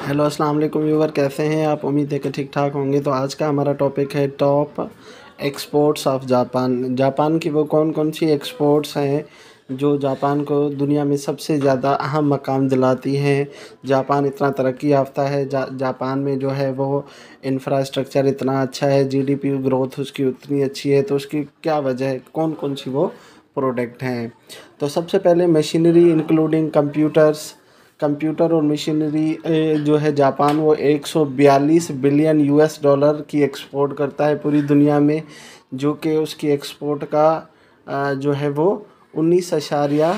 hello अस्सलाम वालेकुम viewer कैसे हैं आप उम्मीद है कि ठीक ठाक होंगे तो आज का हमारा टॉपिक है top exports of Japan Japan की वो कौन कौन सी एक्सपोर्ट्स हैं जो जापान को दुनिया में सबसे ज़्यादा अहम मकाम दिलाती हैं जापान इतना तरक्की याफ्ता है जा, जापान में जो है वो इंफ्रास्ट्रक्चर इतना अच्छा है जीडीपी ग्रोथ उसकी उतनी अच्छी है तो उसकी क्या वजह है कौन कौन सी वो प्रोडक्ट हैं तो सबसे पहले मशीनरी इंक्लूडिंग कंप्यूटर्स कंप्यूटर और मशीनरी जो है जापान वो 142 बिलियन यूएस डॉलर की एक्सपोर्ट करता है पूरी दुनिया में जो कि उसकी एक्सपोर्ट का जो है वो उन्नीस अशारिया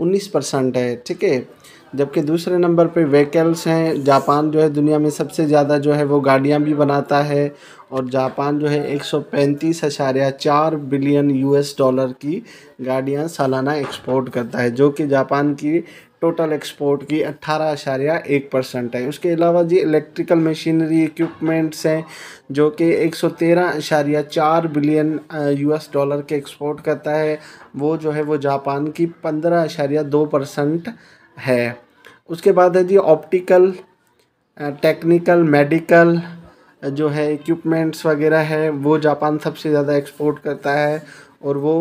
उन्नीस परसेंट है ठीक है जबकि दूसरे नंबर पे व्हीकल्स हैं जापान जो है दुनिया में सबसे ज़्यादा जो है वो गाड़ियाँ भी बनाता है और जापान जो है एक सौ पैंतीस अशारिया चार बिलियन यूएस डॉलर की गाड़ियाँ सालाना एक्सपोर्ट करता है जो कि जापान की टोटल एक्सपोर्ट की अट्ठारह अशारिया एक परसेंट है उसके अलावा जी इलेक्ट्रिकल मशीनरी इक्विपमेंट्स हैं जो कि एक सौ तेरह अशारिया चार बिलियन यूएस डॉलर के एक्सपोर्ट करता है वो जो है वो जापान की पंद्रह अशारिया दो परसेंट है उसके बाद है जी ऑप्टिकल टेक्निकल मेडिकल जो है इक्विपमेंट्स वगैरह है वो जापान सबसे ज़्यादा एक्सपोर्ट करता है और वो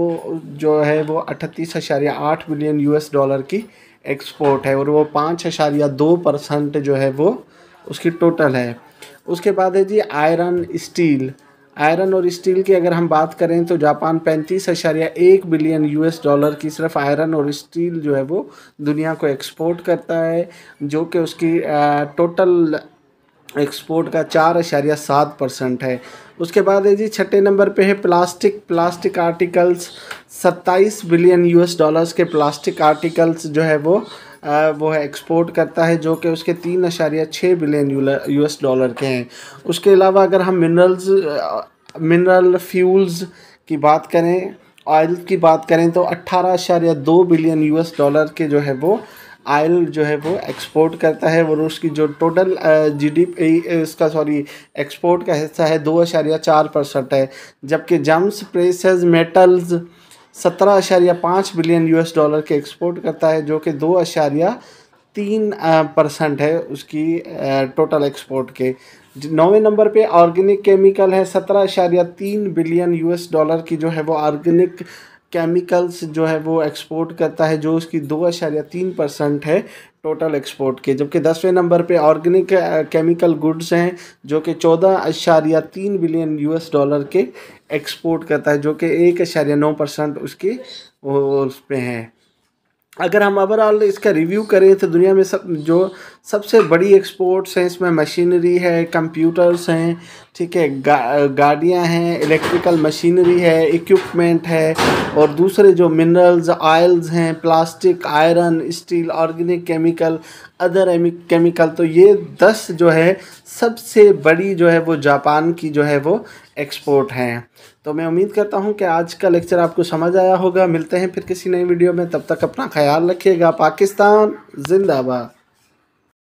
जो है वो अठतीस अशारिया आठ बिलियन यूएस डॉलर की एक्सपोर्ट है और वो पाँच अशारिया दो परसेंट जो है वो उसकी टोटल है उसके बाद है जी आयरन स्टील आयरन और स्टील की अगर हम बात करें तो जापान पैंतीस अशारिया एक बिलियन यूएस डॉलर की सिर्फ आयरन और स्टील जो है वो दुनिया को एक्सपोर्ट करता है जो कि उसकी टोटल एक्सपोर्ट का चार अशारिया सात परसेंट है उसके बाद है जी छठे नंबर पे है प्लास्टिक प्लास्टिक आर्टिकल्स सत्ताईस बिलियन यूएस डॉलर्स के प्लास्टिक आर्टिकल्स जो है वो आ, वो है एक्सपोर्ट करता है जो कि उसके तीन अशारिया छः बिलियन यू एस डॉलर के हैं उसके अलावा अगर हम मिनरल्स मिनरल फ्यूल्स की बात करें ऑयल की बात करें तो अट्ठारह अशारिया दो बिलियन एस डॉलर के जो है वो आयल जो है वो एक्सपोर्ट करता है वो रूस की जो टोटल जीडीपी उसका सॉरी एक्सपोर्ट का हिस्सा है दो अशारिया चार परसेंट है जबकि जम्स प्रेसेस मेटल्स सत्रह अशारिया पाँच बिलियन यूएस डॉलर के एक्सपोर्ट करता है जो कि दो अशारिया तीन परसेंट है उसकी टोटल एक्सपोर्ट के नौवें नंबर पे ऑर्गेनिक केमिकल है सत्रह अशारिया तीन बिलियन यूएस डॉलर की जो है वो ऑर्गेनिक केमिकल्स जो है वो एक्सपोर्ट करता है जो उसकी दो अशारिया तीन परसेंट है टोटल एक्सपोर्ट के जबकि दसवें नंबर पे ऑर्गेनिक केमिकल गुड्स हैं जो कि चौदह अशारिया तीन बिलियन यूएस डॉलर के एक्सपोर्ट करता है जो कि एक अशारिया नौ परसेंट उसके उस पर है अगर हम ओवरऑल इसका रिव्यू करें तो दुनिया में सब जो सबसे बड़ी एक्सपोर्ट्स हैं इसमें मशीनरी है कंप्यूटर्स हैं ठीक है गा, गाड़ियाँ हैं इलेक्ट्रिकल मशीनरी है इक्विपमेंट है और दूसरे जो मिनरल्स ऑयल्स हैं plastic iron steel organic chemical other chemical तो ये दस जो है सबसे बड़ी जो है वो जापान की जो है वो एक्सपोर्ट हैं तो मैं उम्मीद करता हूँ कि आज का लेक्चर आपको समझ आया होगा मिलते हैं फिर किसी नई वीडियो में तब तक अपना ख्याल रखिएगा पाकिस्तान जिंदाबाद